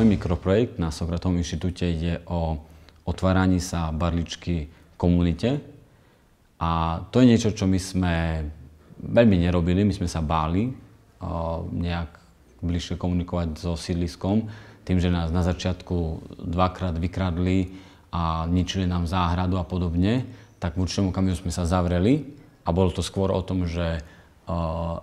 Môj mikroprojekt na Sokratovom inštitúte ide o otváraní sa barličky komunite. A to je niečo, čo my sme veľmi nerobili, my sme sa báli nejak bližšie komunikovať so sídliskom, tým, že nás na začiatku dvakrát vykradli a ničili nám záhradu a podobne, tak v určitom okamihu sme sa zavreli a bolo to skôr o tom, že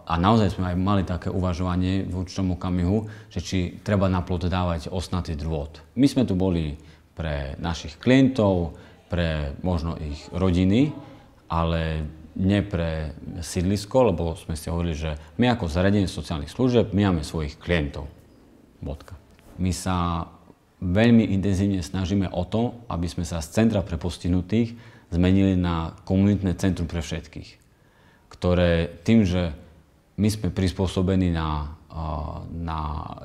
a naozaj sme aj mali také uvažovanie v určitom okamihu, že či treba na plot dávať osnatý drôt. My sme tu boli pre našich klientov, pre možno ich rodiny, ale nie pre sídlisko, lebo sme si hovorili, že my ako zariadenie sociálnych služieb, my máme svojich klientov. Bodka. My sa veľmi intenzívne snažíme o to, aby sme sa z centra pre postihnutých zmenili na komunitné centrum pre všetkých ktoré tým, že my sme prispôsobení na, na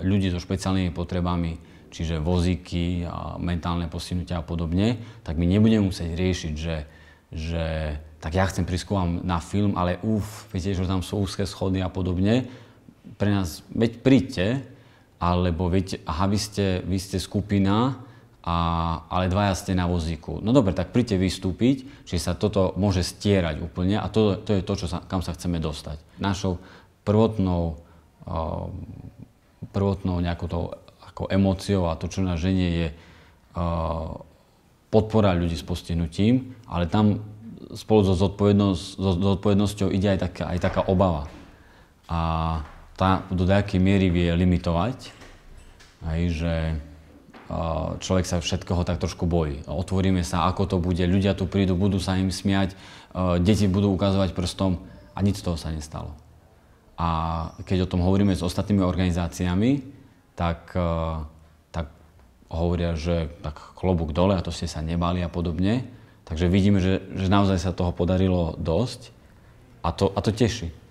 ľudí so špeciálnymi potrebami, čiže vozíky, mentálne postihnutia a podobne, tak my nebudeme musieť riešiť, že, že tak ja chcem prísť na film, ale uf, viete, že tam sú úzke schody a podobne. Pre nás, veď príďte, alebo viete, aha, vy ste, vy ste skupina, a, ale dvaja ste na vozíku. No dobre, tak príďte vystúpiť, či sa toto môže stierať úplne a to, to je to, čo sa, kam sa chceme dostať. Našou prvotnou, uh, prvotnou nejakou tou, ako emóciou a to, čo na ženie, je uh, podpora ľudí s postihnutím, ale tam spolu so, zodpovednosť, so zodpovednosťou ide aj taká, aj taká obava. A tá do nejakej miery vie limitovať, aj, že človek sa všetkoho tak trošku bojí. Otvoríme sa, ako to bude, ľudia tu prídu, budú sa im smiať, e, deti budú ukazovať prstom a nič z toho sa nestalo. A keď o tom hovoríme s ostatnými organizáciami, tak, e, tak hovoria, že tak klobúk dole a to ste sa nebali a podobne. Takže vidíme, že, že naozaj sa toho podarilo dosť a to, a to teší.